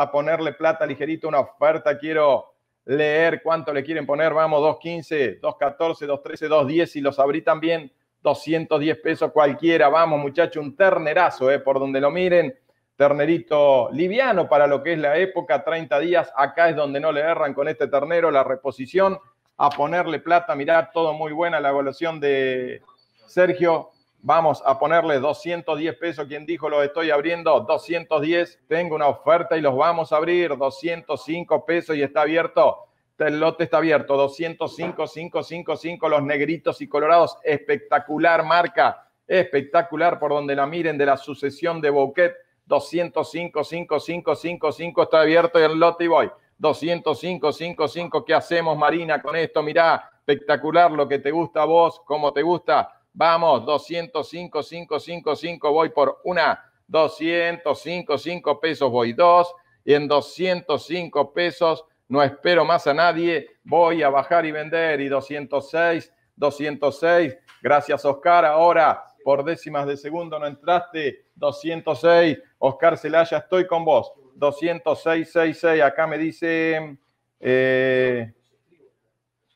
a ponerle plata ligerito, una oferta, quiero leer cuánto le quieren poner, vamos, 215, 214, 213, 210, y los abrí también, 210 pesos cualquiera, vamos muchachos, un ternerazo, eh, por donde lo miren, ternerito liviano para lo que es la época, 30 días, acá es donde no le erran con este ternero, la reposición, a ponerle plata, mirá, todo muy buena la evaluación de Sergio, Vamos a ponerle 210 pesos. Quien dijo lo estoy abriendo, 210. Tengo una oferta y los vamos a abrir. 205 pesos y está abierto. El lote está abierto. 205, 555. Los negritos y colorados. Espectacular marca. Espectacular por donde la miren de la sucesión de Bouquet. 205, 5555 está abierto el lote y voy. 205, 55. ¿Qué hacemos, Marina, con esto? Mirá, espectacular lo que te gusta a vos, cómo te gusta Vamos, 205, 5, 5, 5, voy por una, 205, 5 pesos, voy dos, y en 205 pesos no espero más a nadie, voy a bajar y vender, y 206, 206, gracias Oscar, ahora por décimas de segundo no entraste, 206, Oscar Celaya, estoy con vos, 206, 66, acá me dice... Eh,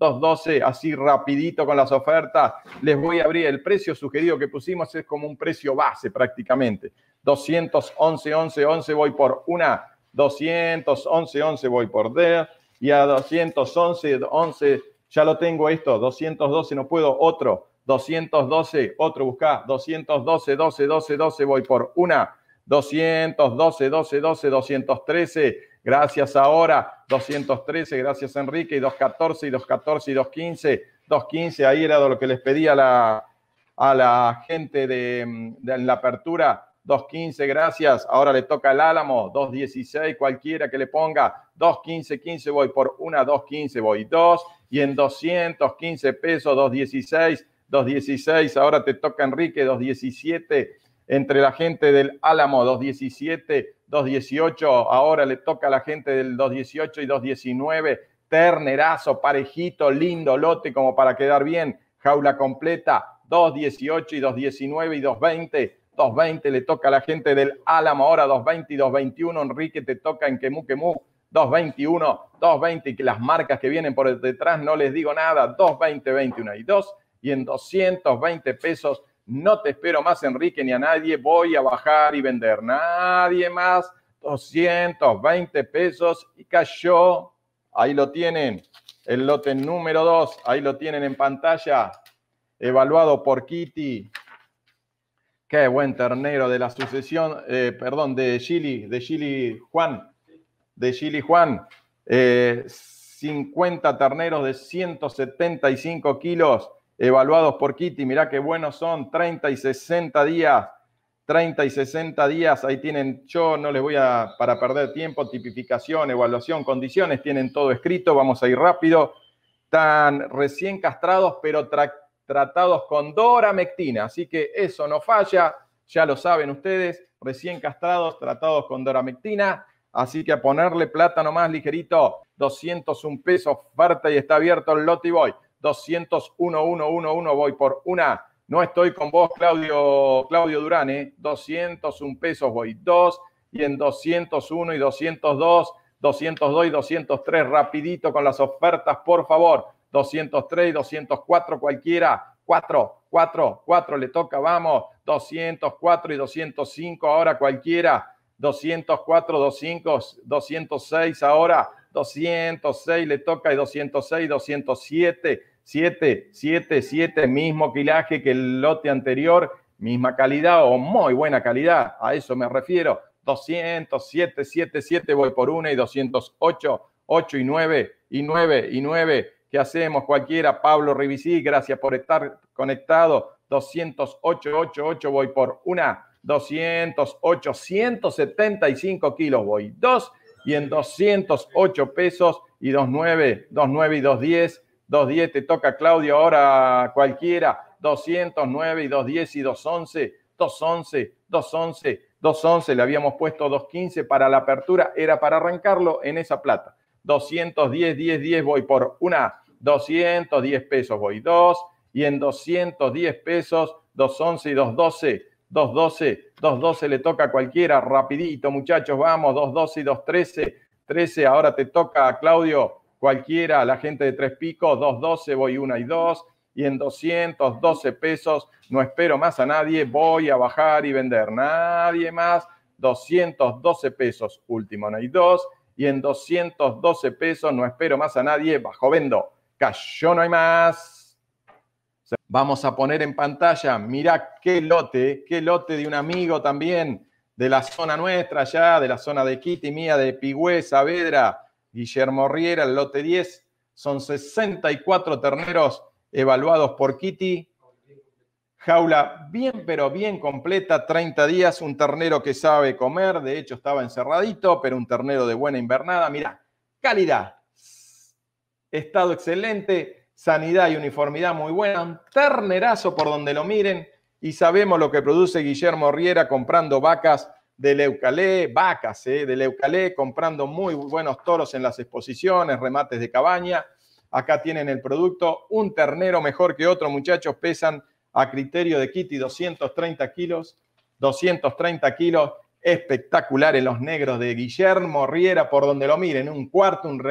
2.12, así rapidito con las ofertas. Les voy a abrir el precio sugerido que pusimos, es como un precio base prácticamente. 211, 11, 11 voy por una, 211, 11 voy por D, y a 211, 11 ya lo tengo esto, 212 no puedo, otro, 212, otro Busca. 212, 12, 12, 12 voy por una, 212, 12, 12, 213. Gracias ahora, 213, gracias Enrique, y 214, y 214, y 215, 215, ahí era lo que les pedía a la gente de, de la apertura. 2.15, gracias. Ahora le toca al Álamo, 2.16, cualquiera que le ponga, 2.15, 15 voy por una, 2.15 voy dos, y en 215 pesos, 2.16, 2.16, ahora te toca Enrique, 2.17, entre la gente del Álamo, 2.17, 2.18, ahora le toca a la gente del 2.18 y 2.19, ternerazo, parejito, lindo lote como para quedar bien, jaula completa, 2.18 y 2.19 y 2.20. 2.20 le toca a la gente del Álamo, ahora 2.20 y 2.21. Enrique te toca en Quemú Quemú, 2.21, 2.20 y que las marcas que vienen por detrás no les digo nada, 2.20, 21 y 2. Y en 220 pesos no te espero más, Enrique, ni a nadie. Voy a bajar y vender. Nadie más. 220 pesos y cayó. Ahí lo tienen. El lote número 2. Ahí lo tienen en pantalla. Evaluado por Kitty. Qué buen ternero de la sucesión. Eh, perdón, de Chili. De Gili Juan. De Chili Juan. 50 eh, terneros de 175 kilos evaluados por Kitty. Mirá qué buenos son, 30 y 60 días. 30 y 60 días, ahí tienen, yo no les voy a, para perder tiempo, tipificación, evaluación, condiciones, tienen todo escrito, vamos a ir rápido. Están recién castrados, pero tratados con doramectina, así que eso no falla, ya lo saben ustedes, recién castrados, tratados con doramectina, así que a ponerle plátano más ligerito, 201 pesos, oferta y está abierto el lote y voy. 201 1, Voy por una. No estoy con vos, Claudio, Claudio Durán, ¿eh? 201 pesos voy. dos. y en 201 y 202, 202 y 203. Rapidito con las ofertas, por favor. 203 y 204 cualquiera. 4, 4, 4 le toca, vamos. 204 y 205 ahora cualquiera. 204, 25, 206 ahora. 206 le toca y 206, 207. 7, 7, 7, mismo quilaje que el lote anterior, misma calidad o muy buena calidad, a eso me refiero. 200, 7, 7, voy por una y 208, 8 y 9 y 9 y 9. ¿Qué hacemos cualquiera? Pablo Rivisí, gracias por estar conectado. 208, 8, 8, voy por una. 208, 175 kilos, voy dos. Y en 208 pesos y 2, 9 y 2, 10, 210 te toca Claudio, ahora cualquiera, 209 y 210 y 211, 211, 211, 211, le habíamos puesto 215 para la apertura, era para arrancarlo en esa plata. 210, 10, 10 voy por una, 210 pesos voy dos, y en 210 pesos, 211 y 212, 212, 212 le toca a cualquiera, rapidito muchachos, vamos, 212 y 213, 13, ahora te toca Claudio, cualquiera, la gente de Tres Picos, 212, voy una y dos, y en 212 pesos no espero más a nadie, voy a bajar y vender, nadie más, 212 pesos, último no hay dos, y en 212 pesos no espero más a nadie, bajo vendo, cayó no hay más. Vamos a poner en pantalla, mirá qué lote, qué lote de un amigo también de la zona nuestra ya, de la zona de Kitty, mía, de Pigüe Saavedra, Guillermo Riera, el lote 10. Son 64 terneros evaluados por Kitty. Jaula bien, pero bien completa, 30 días, un ternero que sabe comer, de hecho estaba encerradito, pero un ternero de buena invernada. Mira calidad, estado excelente, sanidad y uniformidad muy buena, un ternerazo por donde lo miren y sabemos lo que produce Guillermo Riera comprando vacas de Leucalé, vacas eh, de Leucalé, comprando muy buenos toros en las exposiciones, remates de cabaña. Acá tienen el producto, un ternero mejor que otro, muchachos, pesan a criterio de Kitty 230 kilos, 230 kilos, espectacular en los negros de Guillermo Riera, por donde lo miren, un cuarto, un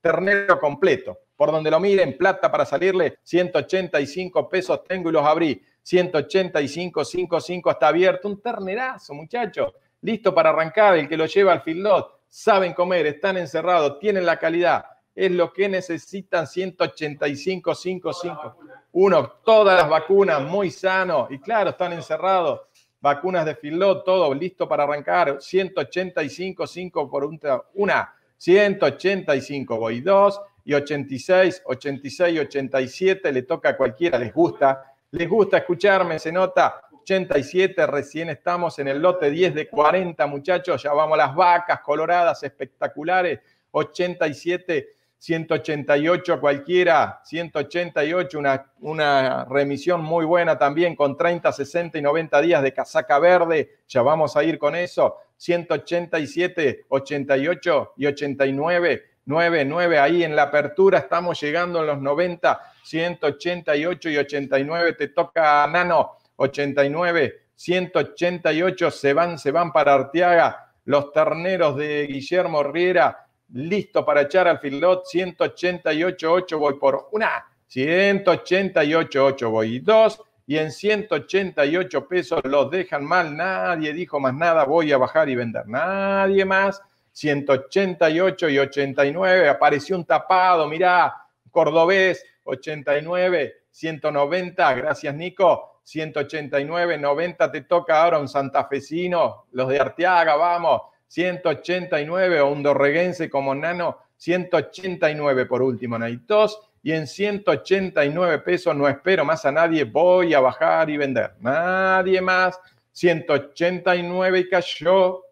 ternero completo, por donde lo miren, plata para salirle, 185 pesos tengo y los abrí, 185, 55 está abierto, un ternerazo, muchachos listo para arrancar, el que lo lleva al fildot, saben comer, están encerrados, tienen la calidad, es lo que necesitan 185, 5, 5. 1. todas las vacunas, muy sanos y claro, están encerrados, vacunas de fildot, todo listo para arrancar, 185, 5 por una, 185, voy 2. y 86, 86, 87, le toca a cualquiera, les gusta, les gusta escucharme, se nota, 87, recién estamos en el lote 10 de 40, muchachos, ya vamos las vacas coloradas espectaculares, 87, 188 cualquiera, 188, una, una remisión muy buena también con 30, 60 y 90 días de casaca verde, ya vamos a ir con eso, 187, 88 y 89. 9, 9, ahí en la apertura, estamos llegando en los 90, 188 y 89, te toca Nano, 89, 188, se van, se van para Arteaga, los terneros de Guillermo Riera, listo para echar al filot, 188, 8 voy por una, 188, 8 voy y dos, y en 188 pesos los dejan mal, nadie dijo más nada, voy a bajar y vender, nadie más, 188 y 89, apareció un tapado, mirá, cordobés, 89, 190, gracias Nico, 189, 90 te toca ahora un santafesino, los de Arteaga, vamos, 189 o un dorreguense como Nano, 189 por último, Naitos, y en 189 pesos no espero más a nadie, voy a bajar y vender. Nadie más, 189 y cayó,